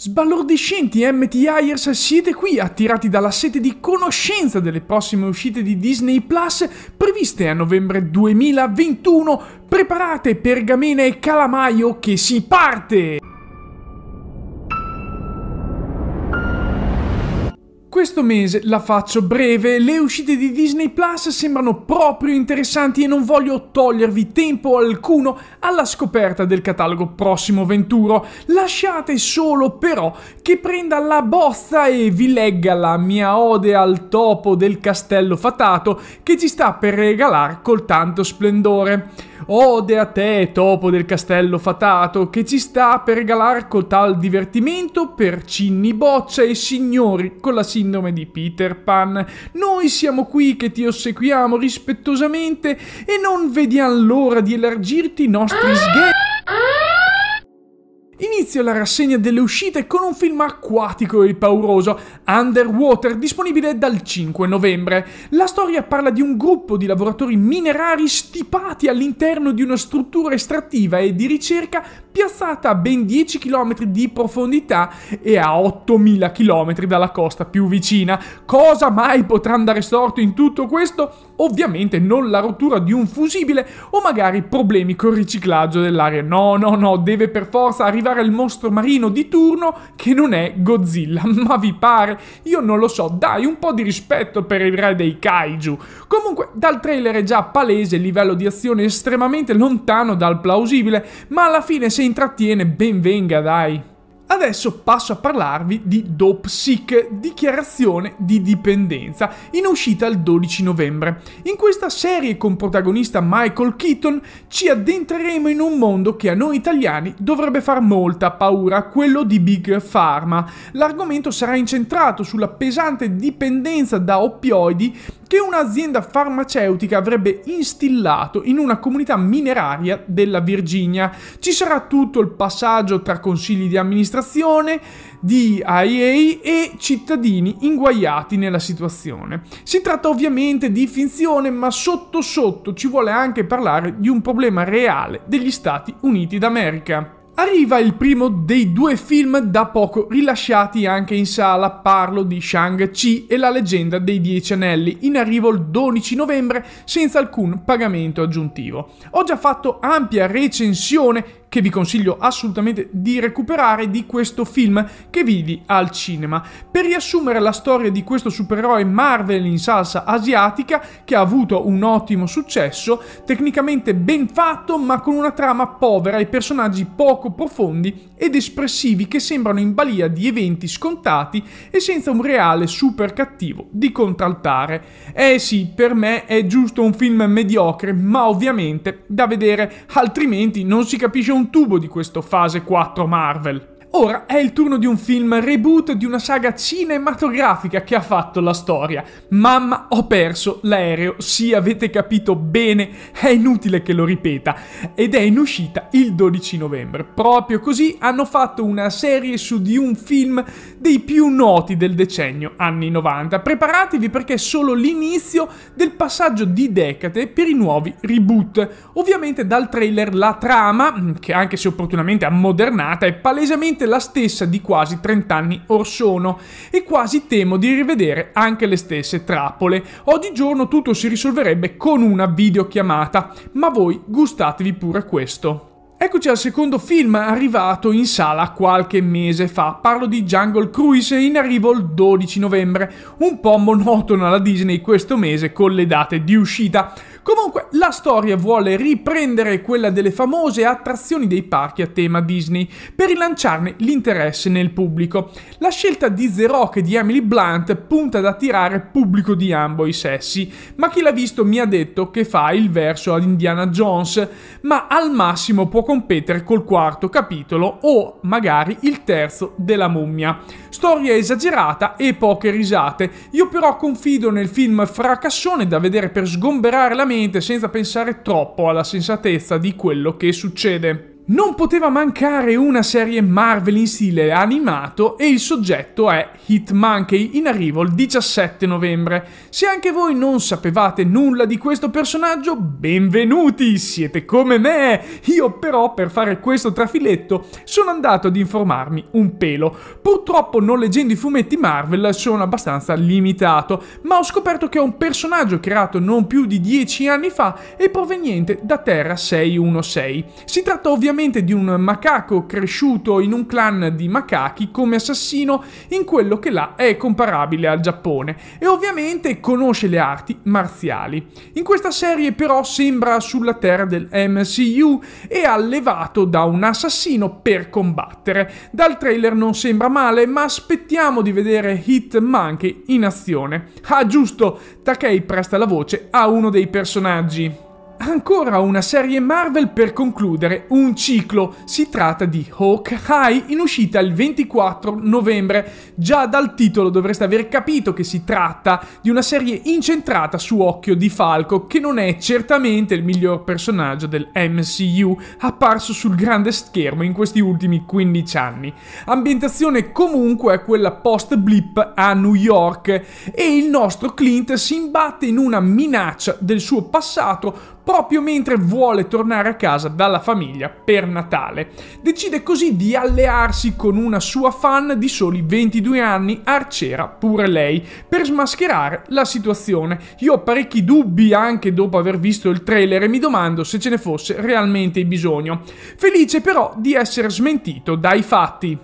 Sbalordiscenti MTIers siete qui, attirati dalla sete di conoscenza delle prossime uscite di Disney Plus previste a novembre 2021. Preparate pergamene e calamaio che si parte! Questo mese la faccio breve, le uscite di Disney Plus sembrano proprio interessanti e non voglio togliervi tempo alcuno alla scoperta del catalogo prossimo venturo. Lasciate solo però che prenda la bozza e vi legga la mia ode al topo del castello fatato che ci sta per regalare col tanto splendore. Ode a te, topo del castello fatato, che ci sta per regalar cotal divertimento per cinni boccia e signori con la sindrome di Peter Pan. Noi siamo qui che ti ossequiamo rispettosamente e non vediamo l'ora di elargirti i nostri sghetti. Inizia la rassegna delle uscite con un film acquatico e pauroso, Underwater, disponibile dal 5 novembre. La storia parla di un gruppo di lavoratori minerari stipati all'interno di una struttura estrattiva e di ricerca piazzata a ben 10 km di profondità e a 8000 km dalla costa più vicina. Cosa mai potrà andare storto in tutto questo? Ovviamente non la rottura di un fusibile o magari problemi col riciclaggio dell'aria. No, no, no, deve per forza arrivare mandare il mostro marino di turno che non è Godzilla. Ma vi pare? Io non lo so, dai un po' di rispetto per il re dei kaiju. Comunque, dal trailer è già palese il livello di azione estremamente lontano dal plausibile, ma alla fine se intrattiene ben venga, dai. Adesso passo a parlarvi di Dope dichiarazione di dipendenza, in uscita il 12 novembre. In questa serie con protagonista Michael Keaton ci addentreremo in un mondo che a noi italiani dovrebbe far molta paura, quello di Big Pharma. L'argomento sarà incentrato sulla pesante dipendenza da oppioidi che un'azienda farmaceutica avrebbe instillato in una comunità mineraria della Virginia. Ci sarà tutto il passaggio tra consigli di amministrazione, di IA e cittadini inguaiati nella situazione. Si tratta ovviamente di finzione, ma sotto sotto ci vuole anche parlare di un problema reale degli Stati Uniti d'America arriva il primo dei due film da poco rilasciati anche in sala, parlo di Shang-Chi e la leggenda dei Dieci Anelli, in arrivo il 12 novembre senza alcun pagamento aggiuntivo. Ho già fatto ampia recensione che vi consiglio assolutamente di recuperare di questo film che vidi al cinema, per riassumere la storia di questo supereroe Marvel in salsa asiatica che ha avuto un ottimo successo, tecnicamente ben fatto ma con una trama povera e personaggi poco profondi ed espressivi che sembrano in balia di eventi scontati e senza un reale super cattivo di contraltare. Eh sì, per me è giusto un film mediocre, ma ovviamente da vedere, altrimenti non si capisce un un tubo di questo fase 4 Marvel. Ora è il turno di un film reboot di una saga cinematografica che ha fatto la storia. Mamma, ho perso l'aereo. Sì, avete capito bene, è inutile che lo ripeta. Ed è in uscita il 12 novembre. Proprio così hanno fatto una serie su di un film dei più noti del decennio, anni 90. Preparatevi perché è solo l'inizio del passaggio di decade per i nuovi reboot. Ovviamente dal trailer la trama, che anche se opportunamente ammodernata, è palesemente esattamente la stessa di quasi 30 anni or sono e quasi temo di rivedere anche le stesse trappole. Oggigiorno tutto si risolverebbe con una videochiamata, ma voi gustatevi pure questo. Eccoci al secondo film arrivato in sala qualche mese fa. Parlo di Jungle Cruise in arrivo il 12 novembre. Un po' monotona la Disney questo mese con le date di uscita. Comunque, la storia vuole riprendere quella delle famose attrazioni dei parchi a tema Disney per rilanciarne l'interesse nel pubblico. La scelta di The Rock e di Emily Blunt punta ad attirare pubblico di ambo i sessi, ma chi l'ha visto mi ha detto che fa il verso ad Indiana Jones, ma al massimo può competere col quarto capitolo o magari il terzo della mummia. Storia esagerata e poche risate. Io però confido nel film fracassone da vedere per sgomberare la mente serenamente senza pensare troppo alla sensatezza di quello che succede. Non poteva mancare una serie Marvel in stile animato e il soggetto è Hitmonkey in arrivo il 17 novembre. Se anche voi non sapevate nulla di questo personaggio, benvenuti, siete come me! Io però per fare questo trafiletto sono andato ad informarmi un pelo. Purtroppo non leggendo i fumetti Marvel sono abbastanza limitato, ma ho scoperto che è un personaggio creato non più di 10 anni fa e proveniente da Terra 616. Si tratta ovviamente praticamente di un macaco cresciuto in un clan di macachi come assassino in quello che là è comparabile al Giappone e ovviamente conosce le arti marziali. In questa serie però sembra sulla terra del MCU e allevato da un assassino per combattere. Dal trailer non sembra male, ma aspettiamo di vedere Hit Monkey in azione. Ah giusto, Takei presta la voce a uno dei personaggi. Ancora una serie Marvel per concludere un ciclo. Si tratta di Hawkeye in uscita il 24 novembre. Già dal titolo dovreste aver capito che si tratta di una serie incentrata su Occhio di Falco, che non è certamente il miglior personaggio del MCU apparso sul grande schermo in questi ultimi 15 anni. Ambientazione comunque è quella post-blip a New York e il nostro Clint si imbatte in una minaccia del suo passato proprio mentre vuole tornare a casa dalla famiglia per Natale. Decide così di allearsi con una sua fan di soli 22 anni, Arcera, pure lei, per smascherare la situazione. Io ho parecchi dubbi anche dopo aver visto il trailer e mi domando se ce ne fosse realmente bisogno. Felice però di essere smentito dai fatti.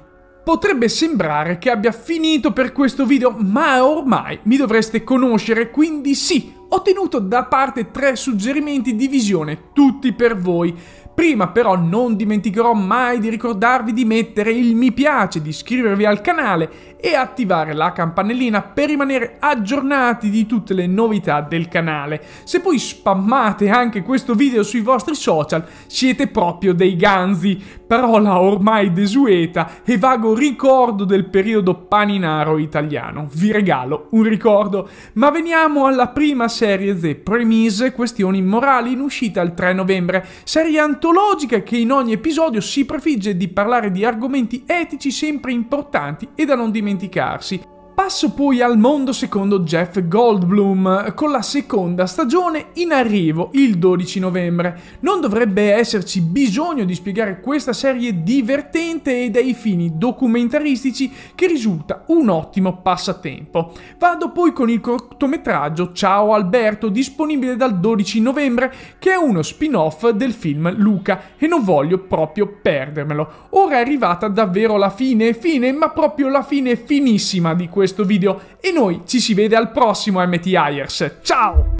Potrebbe sembrare che abbia finito per questo video, ma ormai mi dovreste conoscere, quindi sì, ho tenuto da parte tre suggerimenti di visione, tutti per voi. Prima però non dimenticherò mai di ricordarvi di mettere il mi piace, di iscrivervi al canale e attivare la campanellina per rimanere aggiornati di tutte le novità del canale. Se poi spammate anche questo video sui vostri social siete proprio dei ganzi, parola ormai desueta e vago ricordo del periodo paninaro italiano. Vi regalo un ricordo, ma veniamo alla prima serie The Premise, questioni morali in uscita il 3 novembre, serie Antonio escatologica che in ogni episodio si prefigge di parlare di argomenti etici sempre importanti e da non dimenticarsi Passo poi al mondo secondo Jeff Goldblum, con la seconda stagione in arrivo il 12 novembre. Non dovrebbe esserci bisogno di spiegare questa serie divertente e dai fini documentaristici che risulta un ottimo passatempo. Vado poi con il cortometraggio Ciao Alberto, disponibile dal 12 novembre, che è uno spin-off del film Luca e non voglio proprio perdermelo. Ora è arrivata davvero la fine, fine, ma proprio la fine finissima di questo questo video e noi ci si vede al prossimo MT Hires. Ciao!